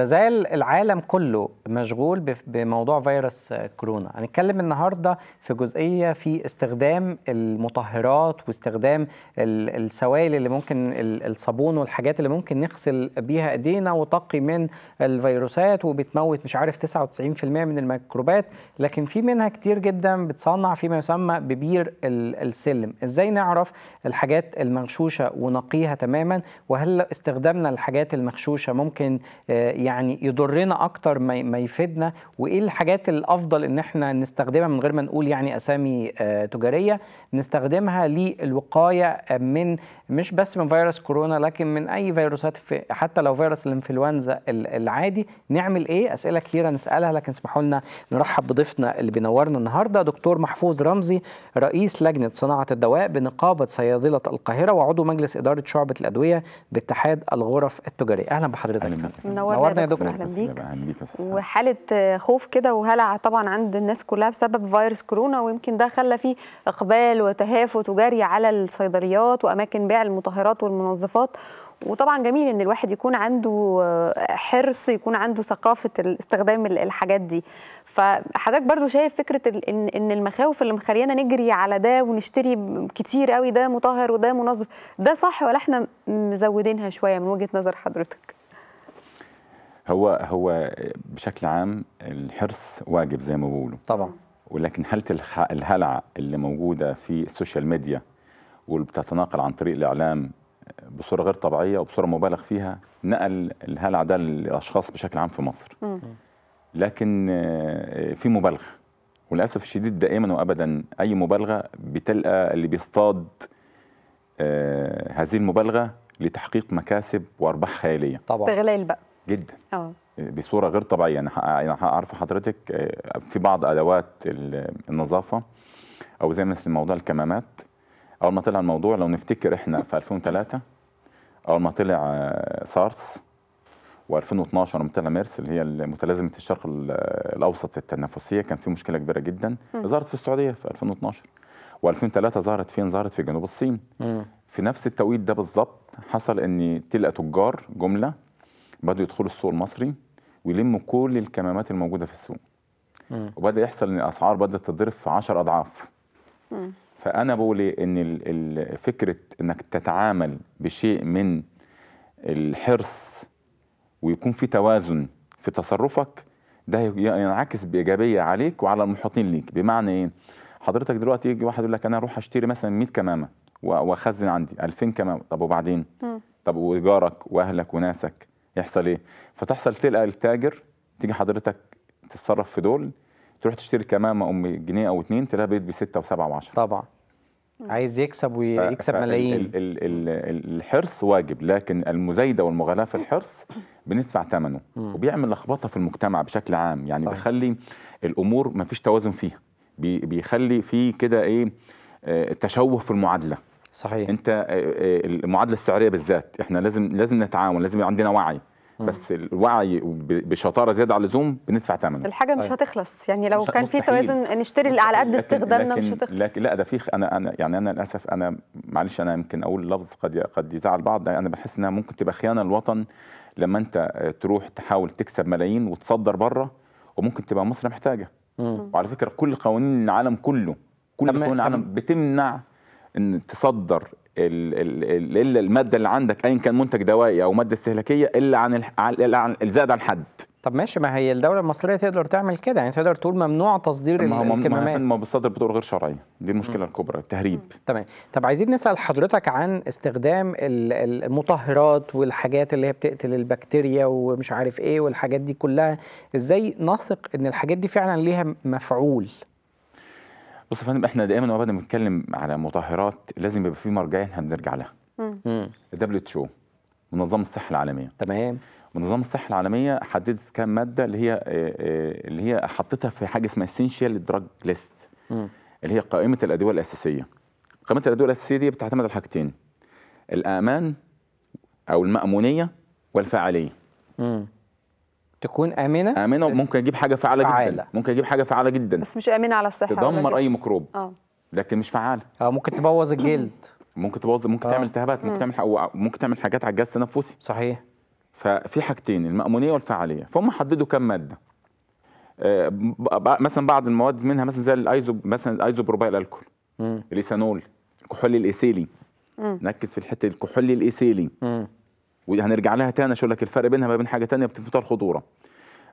لازال العالم كله مشغول بموضوع فيروس كورونا هنتكلم النهاردة في جزئية في استخدام المطهرات واستخدام السوائل اللي ممكن الصابون والحاجات اللي ممكن نغسل بيها ايدينا وتقي من الفيروسات وبتموت مش عارف 99% من الميكروبات لكن في منها كتير جدا بتصنع فيما يسمى ببير السلم ازاي نعرف الحاجات المغشوشة ونقيها تماما وهل استخدامنا للحاجات المغشوشة ممكن يعني يعني يضرنا اكتر ما يفيدنا وايه الحاجات الافضل ان احنا نستخدمها من غير ما نقول يعني اسامي آه، تجاريه نستخدمها للوقايه آه، من مش بس من فيروس كورونا لكن من اي فيروسات في حتى لو فيروس الانفلونزا العادي نعمل ايه اسئله كثيره نسالها لكن اسمحوا لنا نرحب بضيفنا اللي بينورنا النهارده دكتور محفوظ رمزي رئيس لجنه صناعه الدواء بنقابه صيادله القاهره وعضو مجلس اداره شعبه الادويه باتحاد الغرف التجاريه اهلا بحضرتك منورنا يا دكتور اهلا بيك وحاله خوف كده وهلع طبعا عند الناس كلها بسبب فيروس كورونا ويمكن ده خلى فيه اقبال وتهافت وجري على الصيدليات واماكن بيع المطهرات والمنظفات وطبعا جميل ان الواحد يكون عنده حرص يكون عنده ثقافه استخدام الحاجات دي فحضرتك برضو شايف فكره ان ان المخاوف اللي مخليانا نجري على ده ونشتري كتير قوي ده مطهر وده منظف ده صح ولا احنا مزودينها شويه من وجهه نظر حضرتك هو هو بشكل عام الحرص واجب زي ما بيقولوا طبعا ولكن حاله الهلع اللي موجوده في السوشيال ميديا واللي بتتناقل عن طريق الاعلام بصوره غير طبيعيه وبصوره مبالغ فيها نقل الهلع ده للاشخاص بشكل عام في مصر لكن آه، في مبالغه وللاسف الشديد دائما وابدا اي مبالغه بتلقى اللي بيصطاد آه، هذه المبالغه لتحقيق مكاسب وارباح خياليه طبعا استغلال بقى جدا اه بصوره غير طبيعيه انا يعني يعني عارفه حضرتك آه، في بعض ادوات النظافه او زي مثل موضوع الكمامات اول ما طلع الموضوع لو نفتكر احنا في 2003 اول ما طلع آه، سارس و2012 لما طلع ميرس اللي هي متلازمه الشرق الاوسط التنفسيه كان في مشكله كبيره جدا ظهرت في السعوديه في 2012 و2003 ظهرت فين ظهرت في جنوب الصين مم. في نفس التوقيت ده بالظبط حصل ان تلقى تجار جمله بدأوا يدخلوا السوق المصري ويلموا كل الكمامات الموجوده في السوق وبدا يحصل ان الاسعار بدات تضرب في 10 اضعاف م. فانا بقول ايه ان فكره انك تتعامل بشيء من الحرص ويكون في توازن في تصرفك ده ينعكس بايجابيه عليك وعلى المحيطين ليك بمعنى ايه حضرتك دلوقتي يجي واحد يقول لك انا اروح اشتري مثلا 100 كمامه واخزن عندي 2000 كمامه طب وبعدين م. طب وايجارك واهلك وناسك يحصل ايه فتحصل تلقى التاجر تيجي حضرتك تتصرف في دول تروح تشتري كمامه ام جنيه او اتنين تلاقيها بيت بستة وسبعة وعشرة طبعا عايز يكسب ويكسب ملايين ال ال ال الحرص واجب لكن المزايده والمغالاه في الحرص بندفع ثمنه وبيعمل لخبطه في المجتمع بشكل عام يعني صحيح. بيخلي الامور ما فيش توازن فيها بيخلي في كده ايه آه، تشوه في المعادله صحيح انت آه، آه، المعادله السعريه بالذات احنا لازم لازم نتعاون لازم عندنا وعي بس الوعي بشطاره زياده على اللزوم بندفع ثمنه الحاجه مش طيب. هتخلص يعني لو كان في توازن نشتري على قد استخدامنا مش هتخلص لكن لا ده في انا انا يعني انا للاسف انا معلش انا يمكن اقول لفظ قد قد يزعل بعض انا بحس انها ممكن تبقى خيانه للوطن لما انت آه، تروح تحاول تكسب ملايين وتصدر بره وممكن تبقى مصر محتاجه مم. وعلى فكره كل قوانين العالم كله كل قوانين العالم بتمنع ان تصدر الا الماده اللي عندك ايا كان منتج دوائي او ماده استهلاكيه الا عن الزائد عن حد طب ماشي ما هي الدوله المصريه تقدر تعمل كده يعني تقدر تقول ممنوع تصدير ما الكمامات ما بتصدر بطرق غير شرعيه دي المشكله مم. الكبرى التهريب تمام طب عايزين نسال حضرتك عن استخدام المطهرات والحاجات اللي هي بتقتل البكتيريا ومش عارف ايه والحاجات دي كلها ازاي نثق ان الحاجات دي فعلا ليها مفعول بص يا فندم احنا دائما وابدا بنتكلم على مطهرات لازم يبقى في مرجعيه احنا بنرجع لها دبليو او منظمه الصحه العالميه تمام منظمه الصحه العالميه حددت كام ماده اللي هي آه، آه، اللي هي حطيتها في حاجه اسمها اسينشال دراج ليست اللي هي قائمه الادويه الاساسيه قائمه الادويه الاساسيه دي بتعتمد على حاجتين الامان او المامونيه والفاعليه تكون امنه امنه وممكن اجيب حاجه فعاله, فعالة. جدا ممكن اجيب حاجه فعاله جدا بس مش امنه على الصحه تدمر اي ميكروب اه لكن مش فعاله اه ممكن تبوظ الجلد ممكن تبوظ ممكن آه. تعمل التهابات ممكن تعمل ممكن تعمل حاجات على الجهاز التنفسي صحيح ففي حاجتين المامونيه والفعاليه فهم حددوا كم ماده آه مثلا بعض المواد منها مثلا زي الايزو مثلا الايزوبروبايل الكول الايثانول الكحول الايثيلي نركز في الحته الكحول الايثيلي وهنرجع لها تاني عشان لك الفرق بينها بين حاجه تانية بتفوتها الخطوره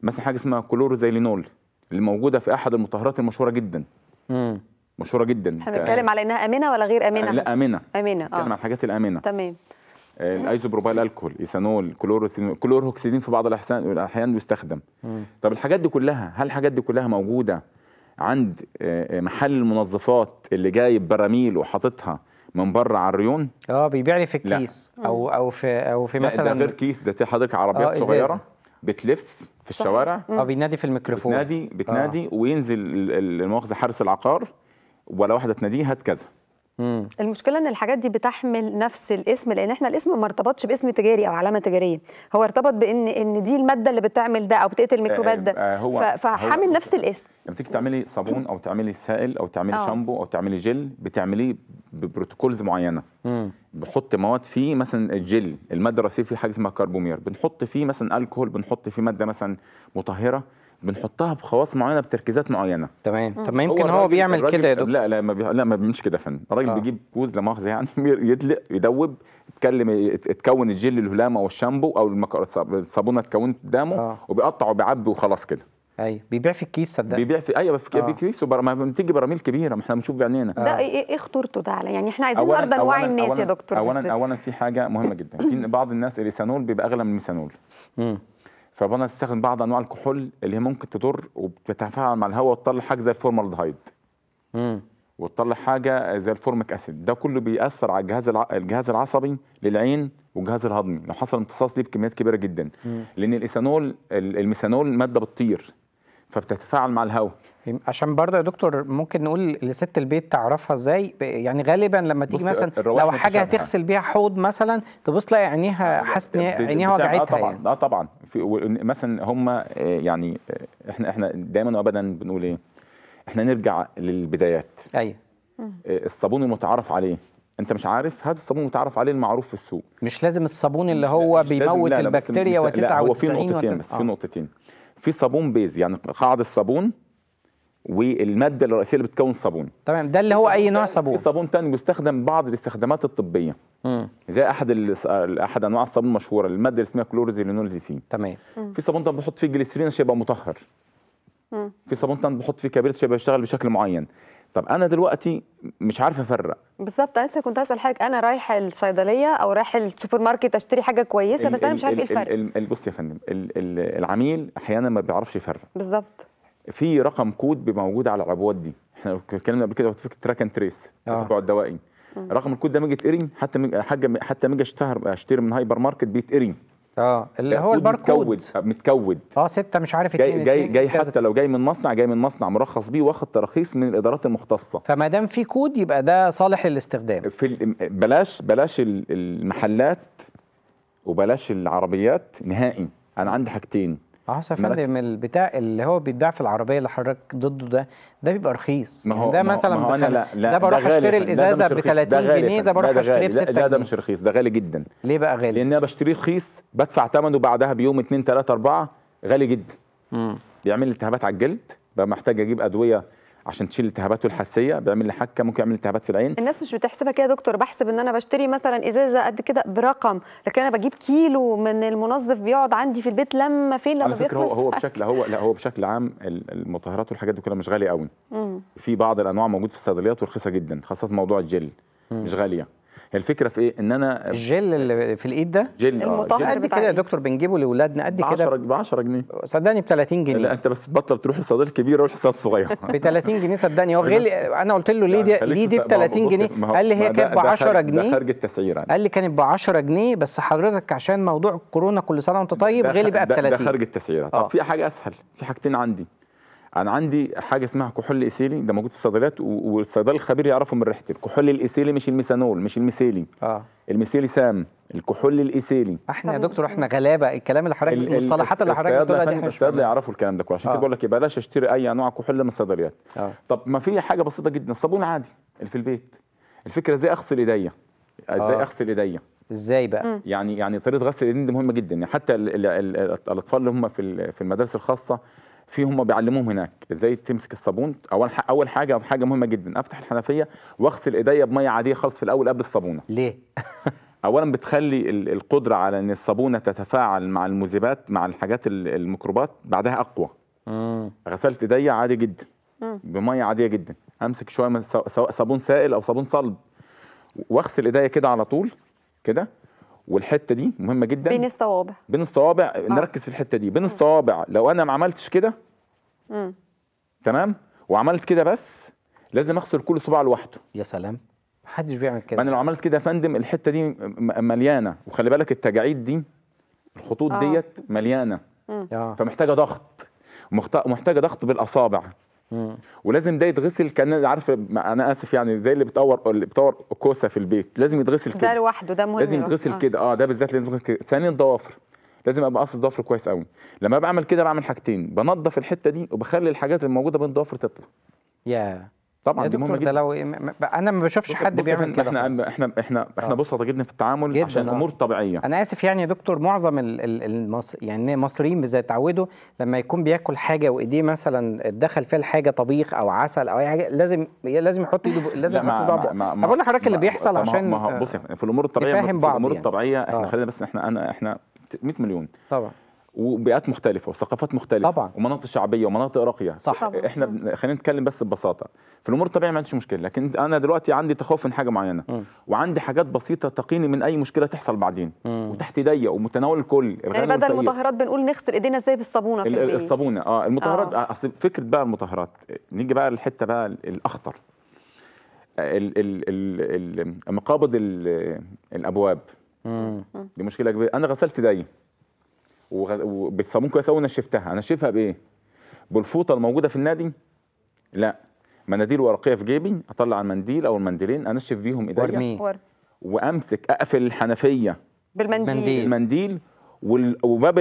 مثلا حاجه اسمها كلوروزيلينول اللي موجوده في احد المطهرات المشهوره جدا امم مشهوره جدا احنا بنتكلم على انها امنه ولا غير امنه لا امنه امنه اه عن الحاجات الامنه تمام آه، الايزوبروبايل الكول ايثانول كلوروكسيدين في بعض الاحيان يستخدم بيستخدم طب الحاجات دي كلها هل الحاجات دي كلها موجوده عند آه، آه، محل المنظفات اللي جايب براميل وحاططها من بره على الريون اه بيبيع لي في الكيس لا. او او في او في مثلا ده غير كيس ده حضرتك عربيات اه، صغيره بتلف في الشوارع اه بينادي في الميكروفون بتنادي بتنادي آه. وينزل المؤاخذه حارس العقار ولا واحده تناديه هات كذا مم. المشكله ان الحاجات دي بتحمل نفس الاسم لان احنا الاسم ما ارتبطش باسم تجاري او علامه تجاريه هو ارتبط بان ان دي الماده اللي بتعمل ده او بتقتل الميكروبات ده آه, آه، هو فحامل هو نفس الاسم لما تيجي تعملي صابون او تعملي سائل او تعملي آه. شامبو او تعملي جل بتعمليه ببروتوكولز معينه بحط بنحط مواد فيه مثلا الجل الماده الرئيسيه فيه حاجه اسمها كربومير بنحط فيه مثلا الكحول بنحط فيه ماده مثلا مطهره بنحطها بخواص معينه بتركيزات معينه تمام طب ما يمكن هو, هو بيعمل كده يا دكتور لا لا ما بي... لا ما بيعملش كده يا فندم الراجل آه. بيجيب كوز لا مؤاخذه يعني يدلق يدوب يتكلم يتكون الجل الهلام او الشامبو او المك... الصابونه اتكونت قدامه آه. وبيقطع وبيعبي وخلاص كده ايوه بيبيع في الكيس صدق بيبيع في ايوه آه. في آه. كيس وبر... ما بتيجي براميل كبيره ما احنا بنشوف بعينينا آه. ده إيه،, ايه خطورته ده على يعني احنا عايزين ارضى نوعي الناس أولاً يا دكتور اولا اولا في حاجه مهمه جدا في بعض الناس الاسانول بيبقى اغلى من الميثانول امم فبدنا نستخدم بعض انواع الكحول اللي هي ممكن تضر وبتتفاعل مع الهواء وتطلع حاجه زي الفورمالدهايد وتطلع حاجه زي الفورميك اسيد ده كله بيأثر على الجهاز الع... الجهاز العصبي للعين والجهاز الهضمي لو حصل امتصاص ليه بكميات كبيره جدا مم. لان الايثانول الميثانول ماده بتطير فبتتفاعل مع الهواء عشان برضه يا دكتور ممكن نقول لست البيت تعرفها ازاي يعني غالبا لما تيجي مثلا لو حاجه هتغسل بيها حوض مثلا تبص تلاقي عينيها حاسه عينيها وجعتها طبعا يعني. اه طبعا في مثلا هم آه، يعني آه، احنا احنا دايما وابدا بنقول ايه احنا نرجع للبدايات ايوه آه، الصابون المتعارف عليه انت مش عارف هذا الصابون المتعارف عليه المعروف في السوق مش لازم الصابون اللي هو بيموت البكتيريا و99 هو في نقطتين بس في نقطتين في صابون بيز يعني قاعده الصابون والماده الرئيسيه اللي بتكون الصابون تمام ده اللي هو اي نوع صابون في صابون تاني بيستخدم بعض الاستخدامات الطبيه مم. زي احد احد انواع الصابون المشهوره الماده اللي اسمها كلورزيلينوليثين تمام مم. في صابون تاني بحط فيه جليسرين عشان يبقى مطهر مم. في صابون تاني بحط فيه كبريت عشان يبقى يشتغل بشكل معين طب انا دلوقتي مش عارف افرق بالظبط لسه كنت هسال حضرتك انا رايح الصيدليه او رايح السوبر ماركت اشتري حاجه كويسه بس انا مش عارف ايه الفرق بص يا فندم العميل احيانا ما بيعرفش يفرق بالظبط في رقم كود بيبقى موجود على العبوات دي احنا اتكلمنا قبل كده في تراك اند تريس التبع الدوائي رقم الكود ده ما يجي حتى حاجه حتى ما اجي اشتهر اشتري من هايبر ماركت بيتقري اه اللي هو الباركود متكود اه ستة مش عارف جاي جاي, جاي حتى لو جاي من مصنع جاي من مصنع مرخص بيه واخد تراخيص من الادارات المختصه فما دام في كود يبقى ده صالح للاستخدام في بلاش بلاش المحلات وبلاش العربيات نهائي انا عندي حاجتين معرفش يا فندم البتاع اللي هو بيتباع في العربيه اللي حضرتك ضده ده ده بيبقى رخيص ما يعني هو ده ما مثلا ما هو أنا لا لا ده بروح اشتري الازازه ب 30 جنيه ده بروح اشتريه ب 6 جنيه لا ده مش رخيص ده غالي جدا ليه بقى غالي؟ لان انا بشتريه رخيص بدفع ثمنه بعدها بيوم 2 3 4 غالي جدا امم بيعمل التهابات على الجلد بقى محتاج اجيب ادويه عشان تشيل التهاباته الحسيه بيعمل لي حكه ممكن يعمل التهابات في العين الناس مش بتحسبها كده يا دكتور بحسب ان انا بشتري مثلا ازازه قد كده برقم لكن انا بجيب كيلو من المنظف بيقعد عندي في البيت لما فين لما بيخلص هو هو بشكل هو لا هو بشكل عام المطهرات والحاجات دي كلها مش غاليه قوي في بعض الانواع موجود في الصيدليات ورخيصه جدا خاصه موضوع الجل مش غاليه الفكره في ايه ان انا الجل اللي في الايد ده جل آه، المطهر قد كده يا دكتور بنجيبه لاولادنا قد كده ب 10 جنيه صدقني ب 30 جنيه لا انت بس بطل تروح الصيدليه الكبيره روح الصيدليه الصغيره ب 30 جنيه صدقني هو غلي انا قلت له ليه دي ليه دي ب 30 جنيه قال لي هي كانت ب 10 جنيه ده خارج التسعير يعني. قال لي كانت ب 10 جنيه بس حضرتك عشان موضوع الكورونا كل سنه وانت طيب غلي بقى ب 30 ده خارج التسعير طب آه. في حاجه اسهل في حاجتين عندي انا عندي حاجه اسمها كحول ايثيلي ده موجود في الصيدليات والصيدلي الخبير يعرفه من ريحته الكحول الايثيلي مش الميثانول مش الميثيلي اه الميثيلي سام الكحول الايثيلي احنا يا دكتور احنا غلابه الكلام اللي حضرتك المصطلحات اللي حضرتك بتقولها دي احنا الصيدلي يعرفوا الكلام ده كله عشان آه. كده بقول لك إيه، بلاش اشتري اي انواع كحول من الصيدليات آه. طب ما في حاجه بسيطه جدا الصابون عادي اللي في البيت الفكره ازاي اغسل ايديا ازاي آه. اغسل ايديا ازاي بقى يعني يعني طريقه غسل الايدين دي مهمه جدا يعني حتى الاطفال اللي هم في في المدارس الخاصه في هم بيعلموهم هناك ازاي تمسك الصابون اول اول حاجه حاجه مهمه جدا افتح الحنفيه واغسل ايديا بميه عاديه خالص في الاول قبل الصابونه ليه اولا بتخلي القدره على ان الصابونه تتفاعل مع المذيبات مع الحاجات الميكروبات بعدها اقوى مم. غسلت ايديا عادي جدا بميه عاديه جدا امسك شويه من سواء صابون سائل او صابون صلب واغسل ايديا كده على طول كده والحته دي مهمه جدا بين الصوابع بين الصوابع آه. نركز في الحته دي بين الصوابع لو انا ما عملتش كده تمام وعملت كده بس لازم اغسل كل صباع لوحده يا سلام محدش بيعمل كده انا يعني لو عملت كده يا فندم الحته دي مليانه وخلي بالك التجاعيد دي الخطوط آه. ديت مليانه مم. آه. فمحتاجه ضغط محتاجه ضغط بالاصابع ولازم ده يتغسل كان عارف انا اسف يعني زي اللي بتطور اللي بتطور كوسه في البيت لازم يتغسل كده ده لوحده ده مهم لازم يتغسل آه. كده اه ده بالذات لازم يتغسل كده ثانيا ضوافر لازم ابقى قاصد ضفر كويس قوي لما بعمل كده بعمل حاجتين بنظف الحته دي وبخلي الحاجات الموجوده بين الضوافر تطلع ياه yeah. طبعا دي مهمه جدا لو انا ما بشوفش حد بيعمل كده احنا احنا احنا احنا بسطه آه. جدا في التعامل جداً عشان الامور آه. طبيعيه انا اسف يعني يا دكتور معظم المصر يعني المصريين بالذات اتعودوا لما يكون بياكل حاجه وايديه مثلا دخل فيها الحاجه طبيخ او عسل او اي حاجه لازم لازم يحط ايده لازم يحط صباعه بقول لحضرتك اللي بيحصل عشان بص في الامور الطبيعيه في الامور يعني. الطبيعيه احنا آه. خلينا بس احنا انا احنا 100 مليون طبعا وبيئات مختلفه وثقافات مختلفه طبعا ومناطق شعبيه ومناطق راقيه صح طبعا. احنا خلينا نتكلم بس ببساطه في الامور الطبيعيه ما عنديش مشكله لكن انا دلوقتي عندي تخوف من حاجه معينه م. وعندي حاجات بسيطه تقيني من اي مشكله تحصل بعدين م. وتحت ايديا ومتناول الكل يعني بدل المطهرات بنقول نغسل ايدينا ازاي بالصابونه في البيت الصابونه اه المطهرات آه. اصل فكره بقى المطهرات نيجي بقى للحته بقى الاخطر ال ال ال مقابض الابواب دي مشكله كبيره انا غسلت ايدي وبالصابون كويس قوي نشفتها انشفها بايه بالفوطه الموجوده في النادي لا مناديل ورقيه في جيبي اطلع المنديل او المنديلين انشف بيهم ايديا وامسك اقفل الحنفيه بالمنديل المنديل وباب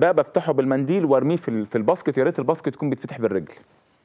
باب افتحه بالمنديل وارميه في الباسكت يا ريت الباسكت يكون بيتفتح بالرجل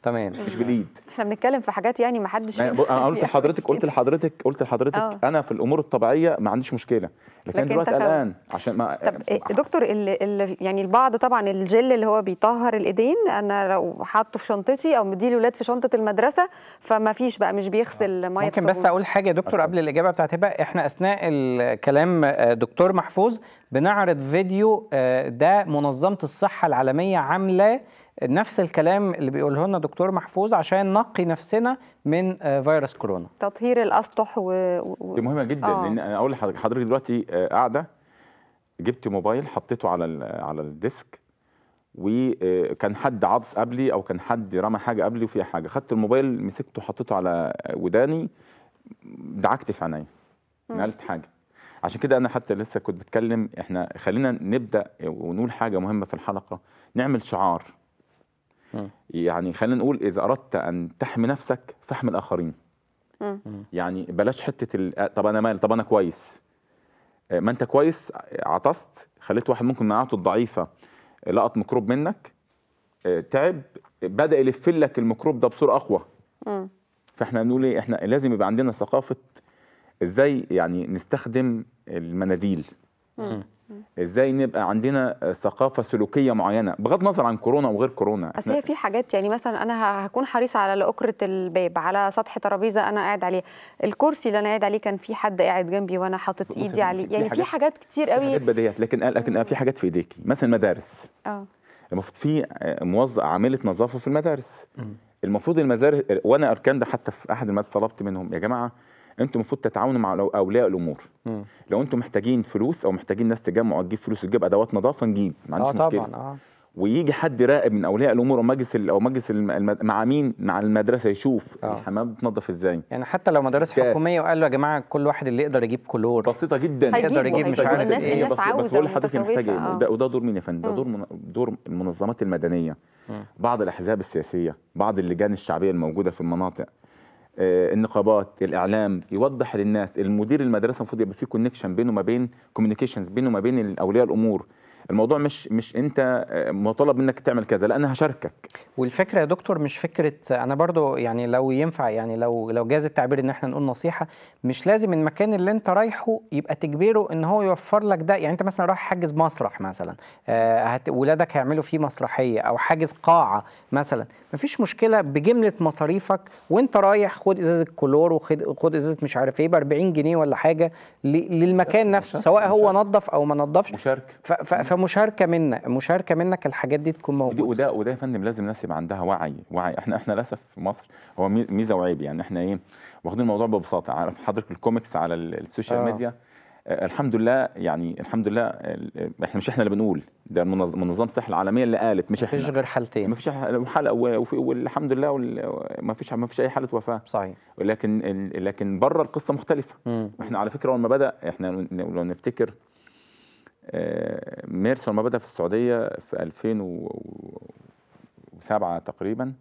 تمام مش بليد احنا بنتكلم في حاجات يعني ما حدش انا قلت لحضرتك قلت لحضرتك قلت لحضرتك أوه. انا في الامور الطبيعيه ما عنديش مشكله لكن, دلوقتي دلوقتي قلقان عشان ما طب إيه، دكتور اللي اللي يعني البعض طبعا الجل اللي هو بيطهر الايدين انا لو حاطه في شنطتي او مديه الاولاد في شنطه المدرسه فما فيش بقى مش بيغسل آه. ميه ممكن بس اقول حاجه يا دكتور قبل الاجابه بتاعت هبه احنا اثناء الكلام آه، دكتور محفوظ بنعرض فيديو آه، ده منظمه الصحه العالميه عامله نفس الكلام اللي بيقوله لنا دكتور محفوظ عشان نقي نفسنا من آه، فيروس كورونا تطهير الاسطح و... و... دي مهمه جدا آه. لان انا اقول لحضرتك دلوقتي آه، قاعده جبت موبايل حطيته على ال على الديسك وكان آه، حد عطس قبلي او كان حد رمى حاجه قبلي وفيها حاجه خدت الموبايل مسكته حطيته على وداني دعكت في عينيا نقلت حاجه عشان كده انا حتى لسه كنت بتكلم احنا خلينا نبدا ونقول حاجه مهمه في الحلقه نعمل شعار يعني خلينا نقول اذا اردت ان تحمي نفسك فاحمي الاخرين يعني بلاش حته ال... آه، طب انا مال طب انا كويس آه، ما انت كويس عطست خليت واحد ممكن مناعته الضعيفه لقط ميكروب منك آه، تعب بدا يلف لك الميكروب ده بصوره اقوى فاحنا بنقول ايه احنا لازم يبقى عندنا ثقافه ازاي يعني نستخدم المناديل ازاي نبقى عندنا ثقافه سلوكيه معينه بغض النظر عن كورونا وغير كورونا بس هي في حاجات يعني مثلا انا هكون حريصه على لأكرة الباب على سطح ترابيزه انا قاعد عليه الكرسي اللي انا قاعد عليه كان في حد قاعد جنبي وانا حاطط ايدي عليه يعني في حاجات كتير قوي حاجات بديهيات لكن لكن في حاجات في ايديكي مثلا مدارس اه المفروض في موظف عامله نظافه في المدارس المفروض المدارس وانا اركان ده حتى في احد المدارس طلبت منهم يا جماعه انتم المفروض تتعاونوا مع اولياء الامور م. لو انتم محتاجين فلوس او محتاجين ناس تجمع تجيب فلوس تجيب ادوات نظافه نجيب ما عنديش آه مشكله طبعا آه. ويجي حد راقب من اولياء الامور او مجلس او مجلس مع مين مع المدرسه يشوف آه. الحمام بتنظف ازاي يعني حتى لو مدارس حكوميه وقال له يا جماعه كل واحد اللي يقدر يجيب كلور بسيطه جدا يقدر يجيب مش عارف الناس ايه الناس عاوزه بس بقول لحضرتك محتاج وده دور مين يا فندم ده دور من دور المنظمات المدنيه م. بعض الاحزاب السياسيه بعض اللجان الشعبيه الموجوده في المناطق آه، النقابات الاعلام يوضح للناس المدير المدرسه المفروض يبقى في كونكشن بينه ما بين كوميونيكيشنز بينه ما بين اولياء الامور الموضوع مش مش انت آه، مطالب منك تعمل كذا لا انا هشاركك والفكره يا دكتور مش فكره انا برضو يعني لو ينفع يعني لو لو جاز التعبير ان احنا نقول نصيحه مش لازم المكان اللي انت رايحه يبقى تجبره ان هو يوفر لك ده يعني انت مثلا رايح حاجز مسرح مثلا آه ولادك هيعملوا فيه مسرحيه او حاجز قاعه مثلا مفيش مشكله بجمله مصاريفك وانت رايح خد ازازه كلور وخد ازازه مش عارف ايه ب 40 جنيه ولا حاجه للمكان نفسه سواء هو نظف او ما نظفش مشاركه كمشاركه منك مشاركه منك الحاجات دي تكون موجوده وده وده يا فندم لازم الناس يبقى عندها وعي وعي احنا احنا للاسف في مصر هو ميزه وعيب يعني احنا ايه واخدين الموضوع ببساطه عارف حضرتك الكوميكس على السوشيال آه. ميديا آه، الحمد لله يعني الحمد لله احنا مش احنا اللي بنقول ده منظمه الصحه العالميه اللي قالت مش احنا مفيش غير حالتين مفيش حاله والحمد لله ما فيش ما فيش اي حاله وفاه صحيح ولكن لكن بره القصه مختلفه م. احنا على فكره اول ما بدا احنا لو نفتكر ميرسون لما بدا في السعوديه في 2007 تقريبا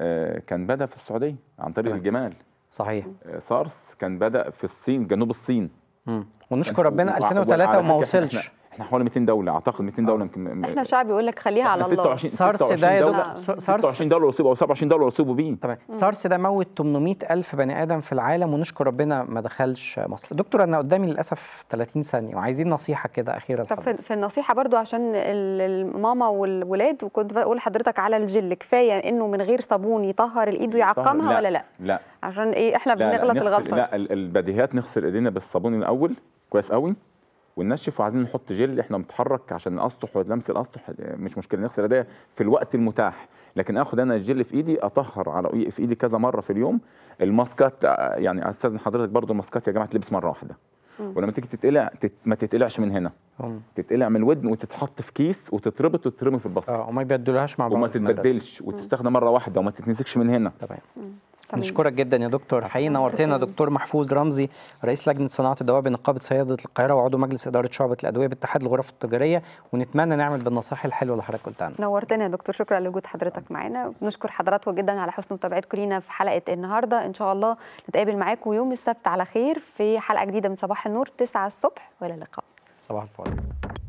آه، كان بدا في السعوديه عن طريق الجمال صحيح آه، سارس كان بدا في الصين جنوب الصين ونشكر ربنا 2003 وما وصلش احنا حوالي 200 دوله اعتقد 200 دوله يمكن احنا شعب يقول لك خليها على 26 الله سارس ده يا دكتور 26 دوله اصيبوا او 27 دوله اصيبوا بيه طبعا سارس ده موت 800 الف بني ادم في العالم ونشكر ربنا ما دخلش مصر دكتور انا قدامي للاسف 30 ثانيه وعايزين نصيحه كده اخيره طب في, في النصيحه برضو عشان الماما والولاد وكنت بقول لحضرتك على الجل كفايه انه من غير صابون يطهر الايد ويعقمها لا ولا لا لا عشان ايه احنا بنغلط الغلطه لا البديهيات نغسل ايدينا بالصابون الاول كويس قوي وننشف وعايزين نحط جل احنا متحرك عشان الاسطح ولمس الاسطح مش مشكله نغسل ايديا في الوقت المتاح لكن اخد انا الجل في ايدي اطهر على في ايدي كذا مره في اليوم الماسكات يعني استاذن حضرتك برضو الماسكات يا جماعه تلبس مره واحده ولما تيجي تتقلع تت... ما تتقلعش من هنا تتقلع من الودن وتتحط في كيس وتتربط وتترمي في الباسكت اه وما يبدلوهاش مع بعض وما تتبدلش وتستخدم مره واحده وما تتمسكش من هنا تمام نشكرك جدا يا دكتور حقيقي نورتنا دكتور محفوظ رمزي رئيس لجنه صناعه الدواء بنقابه صيادله القاهره وعضو مجلس اداره شعبه الادويه باتحاد الغرف التجاريه ونتمنى نعمل بالنصائح الحلوه اللي حضرتك قلتها نورتنا يا دكتور شكرا لوجود حضرتك معانا بنشكر حضراتكم جدا على حسن متابعتكم لينا في حلقه النهارده ان شاء الله نتقابل معاكم يوم السبت على خير في حلقه جديده من صباح النور 9 الصبح والى اللقاء صباح الفل